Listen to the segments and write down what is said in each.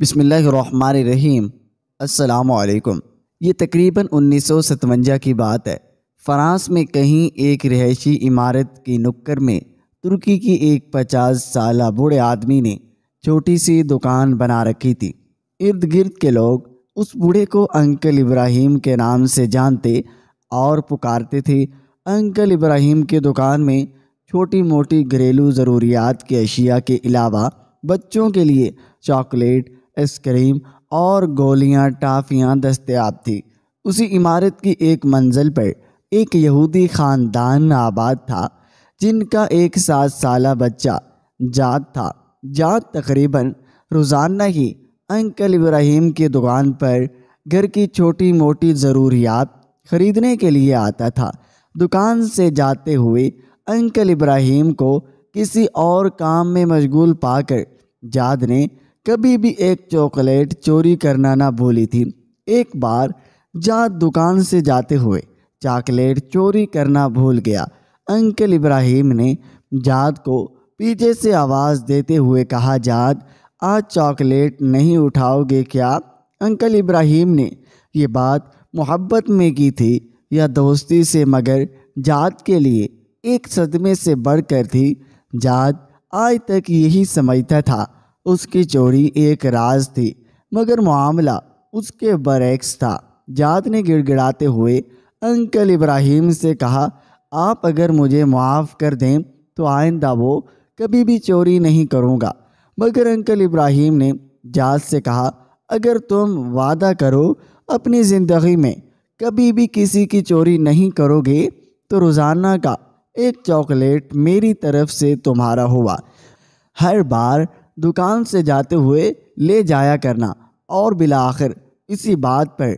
बिसमीम अलकुम ये तकरीबन उन्नीस सौ सतवंजा की बात है फ्रांस में कहीं एक रहायशी इमारत की नुक्कर में तुर्की की एक पचास साल बूढ़े आदमी ने छोटी सी दुकान बना रखी थी इर्द गिर्द के लोग उस बूढ़े को अंकल इब्राहिम के नाम से जानते और पुकारते थे अंकल इब्राहिम की दुकान में छोटी मोटी घरेलू ज़रूरियात की अशिया के अलावा बच्चों के लिए चॉकलेट आइसक्रीम और गोलियां टाफियां दस्तियाब थी उसी इमारत की एक मंजिल पर एक यहूदी ख़ानदान आबाद था जिनका एक सात साल बच्चा जात था जात तकरीबन रोज़ाना ही अंकल इब्राहिम की दुकान पर घर की छोटी मोटी ज़रूरियात ख़रीदने के लिए आता था दुकान से जाते हुए अंकल इब्राहिम को किसी और काम में मशगूल पाकर जाद ने कभी भी एक चॉकलेट चोरी करना ना भूली थी एक बार जात दुकान से जाते हुए चॉकलेट चोरी करना भूल गया अंकल इब्राहिम ने जाद को पीछे से आवाज़ देते हुए कहा जाद आज चॉकलेट नहीं उठाओगे क्या अंकल इब्राहिम ने ये बात मोहब्बत में की थी या दोस्ती से मगर जात के लिए एक सदमे से बढ़कर थी जाद आज तक यही समझता था उसकी चोरी एक राज थी मगर मामला उसके बरक्स था जात ने गिड़गिड़ाते हुए अंकल इब्राहिम से कहा आप अगर मुझे माफ़ कर दें तो आइंदा वो कभी भी चोरी नहीं करूँगा मगर अंकल इब्राहिम ने जात से कहा अगर तुम वादा करो अपनी ज़िंदगी में कभी भी किसी की चोरी नहीं करोगे तो रोज़ाना का एक चॉकलेट मेरी तरफ से तुम्हारा हुआ हर बार दुकान से जाते हुए ले जाया करना और बिला आखिर इसी बात पर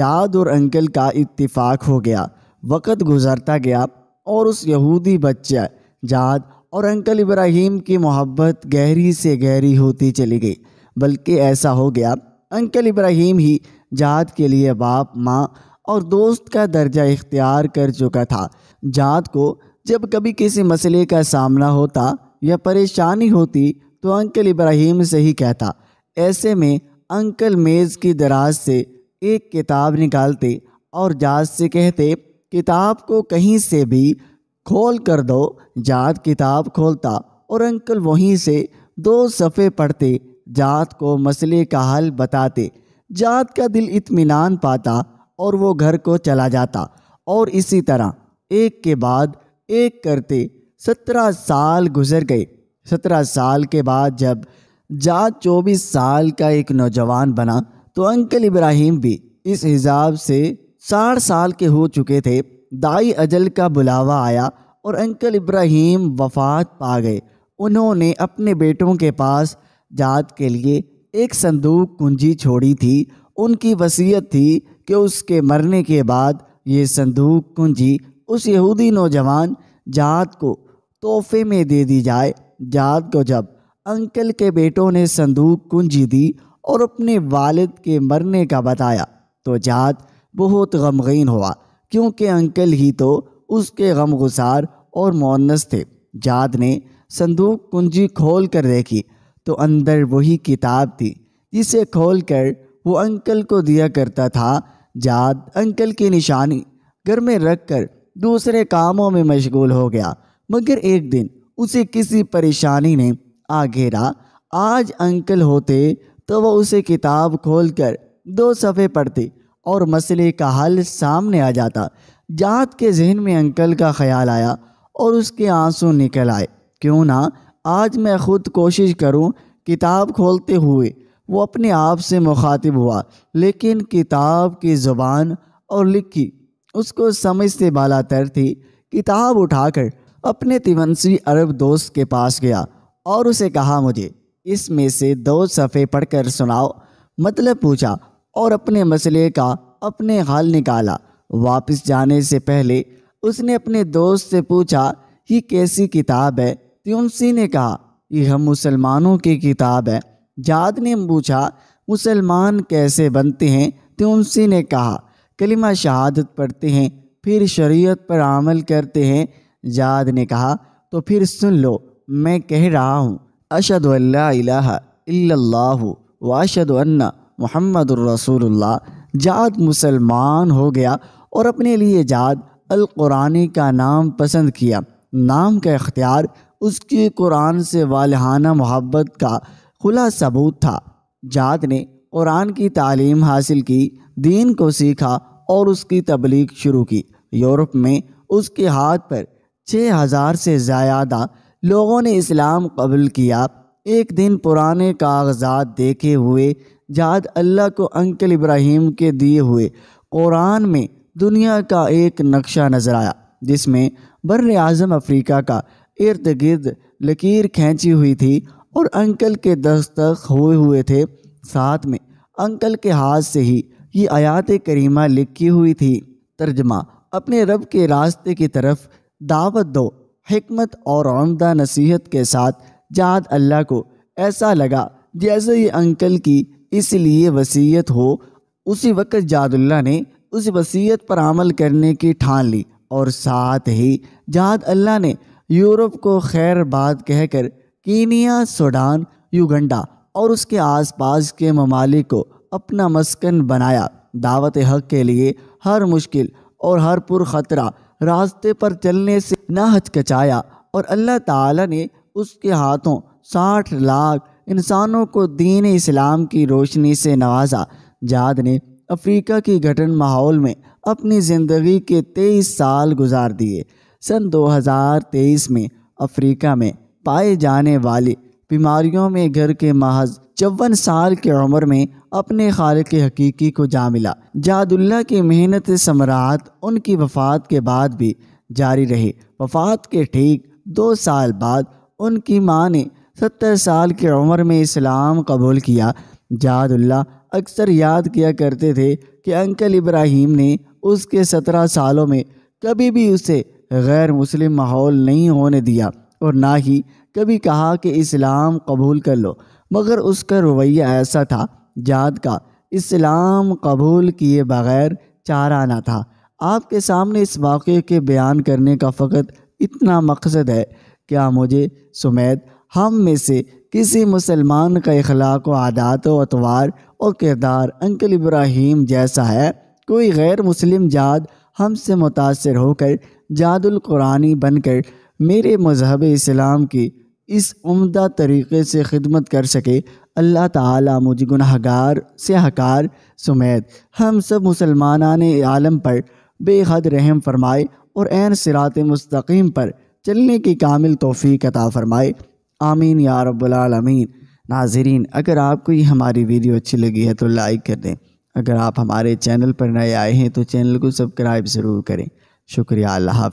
जाद और अंकल का इत्तेफाक हो गया वक़्त गुजरता गया और उस यहूदी बच्चा जाद और अंकल इब्राहिम की मोहब्बत गहरी से गहरी होती चली गई बल्कि ऐसा हो गया अंकल इब्राहिम ही जात के लिए बाप माँ और दोस्त का दर्जा इख्तियार कर चुका था जात को जब कभी किसी मसले का सामना होता या परेशानी होती तो अंकल इब्राहिम से ही कहता ऐसे में अंकल मेज़ की दराज से एक किताब निकालते और जात से कहते किताब को कहीं से भी खोल कर दो जात किताब खोलता और अंकल वहीं से दो सफ़े पढ़ते जात को मसले का हल बताते जात का दिल इत्मीनान पाता और वो घर को चला जाता और इसी तरह एक के बाद एक करते सत्रह साल गुजर गए सत्रह साल के बाद जब जात चौबीस साल का एक नौजवान बना तो अंकल इब्राहिम भी इस हिसाब से साठ साल के हो चुके थे दाई अजल का बुलावा आया और अंकल इब्राहिम वफात पा गए उन्होंने अपने बेटों के पास जात के लिए एक संदूक कुंजी छोड़ी थी उनकी वसीयत थी कि उसके मरने के बाद ये संदूक कुंजी उस यहूदी नौजवान जात को तोहफे में दे दी जाए जात को जब अंकल के बेटों ने संदूक कुंजी दी और अपने वालिद के मरने का बताया तो जात बहुत गमगीन हुआ क्योंकि अंकल ही तो उसके गमगुसार और मोनस थे जात ने संदूक कुंजी खोल कर देखी तो अंदर वही किताब थी जिसे खोल कर वो अंकल को दिया करता था जात अंकल की निशानी घर में रख कर दूसरे कामों में मशगूल हो गया मगर एक दिन उसे किसी परेशानी ने आ घेरा आज अंकल होते तो वह उसे किताब खोलकर दो सफ़े पढ़ते और मसले का हल सामने आ जाता जात के जहन में अंकल का ख्याल आया और उसके आंसू निकल आए क्यों ना आज मैं खुद कोशिश करूं किताब खोलते हुए वो अपने आप से मुखातिब हुआ लेकिन किताब की ज़ुबान और लिखी उसको समझ से तर थी किताब उठाकर अपने तिवंशी अरब दोस्त के पास गया और उसे कहा मुझे इसमें से दो सफ़े पढ़कर सुनाओ मतलब पूछा और अपने मसले का अपने हाल निकाला वापस जाने से पहले उसने अपने दोस्त से पूछा ये कैसी किताब है त्युंसी ने कहा यह मुसलमानों की किताब है जाद ने पूछा मुसलमान कैसे बनते हैं त्युंसी ने कहा कलिमा शहादत पढ़ते हैं फिर शरीयत पर अमल करते हैं जाद ने कहा तो फिर सुन लो मैं कह रहा हूँ अशद वाशद मोहम्मद रसूलुल्लाह जाद मुसलमान हो गया और अपने लिए जाद अल कुरानी का नाम पसंद किया नाम का इख्तियार उसकी कुरान से वालहाना मोहब्बत का खुला सबूत था जाद ने कुरान की तालीम हासिल की दीन को सीखा और उसकी तबलीग शुरू की यूरोप में उसके हाथ पर छः हज़ार से ज़्यादा लोगों ने इस्लाम कबूल किया एक दिन पुराने कागजात देखे हुए जाद अल्लाह को अंकल इब्राहिम के दिए हुए कुरान में दुनिया का एक नक्शा नज़र आया जिसमें बर आज़म अफ्रीका का इर्द गिर्द लकीर खींची हुई थी और अंकल के दस्तक हुए हुए थे साथ में अंकल के हाथ से ही ये आयात करीमा लिखी हुई थी तर्जमा अपने रब के रास्ते की तरफ दावत दो हमत और आमदा नसीहत के साथ जाद अल्लाह को ऐसा लगा जैसे ये अंकल की इसलिए वसीयत हो उसी वक्त जादुल्ला ने उस वसीयत पर अमल करने की ठान ली और साथ ही जाद अल्लाह ने यूरोप को खैर बात कहकर कीनिया सूडान युगंडा और उसके आसपास के ममालिक को अपना मस्कन बनाया दावत हक के लिए हर मुश्किल और हर पुर ख़तरा रास्ते पर चलने से ना हचकचाया और अल्लाह ताला ने उसके हाथों साठ लाख इंसानों को दीन इस्लाम की रोशनी से नवाजा जाद ने अफ्रीका की घटन माहौल में अपनी ज़िंदगी के तेईस साल गुजार दिए सन 2023 में अफ्रीका में पाए जाने वाली बीमारियों में घर के महज चौवन साल की उम्र में अपने खाल के हकीकी को जा मिला जादुल्ला की मेहनत समरात उनकी वफात के बाद भी जारी रही वफात के ठीक दो साल बाद उनकी माँ ने सत्तर साल की उम्र में इस्लाम कबूल किया जादुल्ला अक्सर याद किया करते थे कि अंकल इब्राहिम ने उसके सत्रह सालों में कभी भी उसे गैर मुस्लिम माहौल नहीं होने दिया और ना ही कभी कहा कि इस्लाम कबूल कर लो मगर उसका रवैया ऐसा था जाद का इस्लाम कबूल किए बगैर चारा ना था आपके सामने इस वाक़े के बयान करने का फ़कत इतना मकसद है क्या मुझे सुमैद हम में से किसी मुसलमान का अखलाक व आदात व अतवार और किरदार अंकल इब्राहिम जैसा है कोई गैर मुस्लिम जाद हमसे मुतासर होकर जादुल कुरानी बनकर मेरे मजहब इस्लाम की इस उम्दा तरीक़े से खिदमत कर सके अल्लाह ताला मुझे गुनाहगार से हकार समेत हम सब मुसलमान आलम पर बेहद रहम फरमाए और एन सिरात मुस्तकीम पर चलने की कामिल तोफ़ी अता फ़रमाए आमीन या रब्बुलमीन नाजरीन अगर आपको ये हमारी वीडियो अच्छी लगी है तो लाइक कर दें अगर आप हमारे चैनल पर नए आए हैं तो चैनल को सब्सक्राइब ज़रूर करें शुक्रिया अल्लाह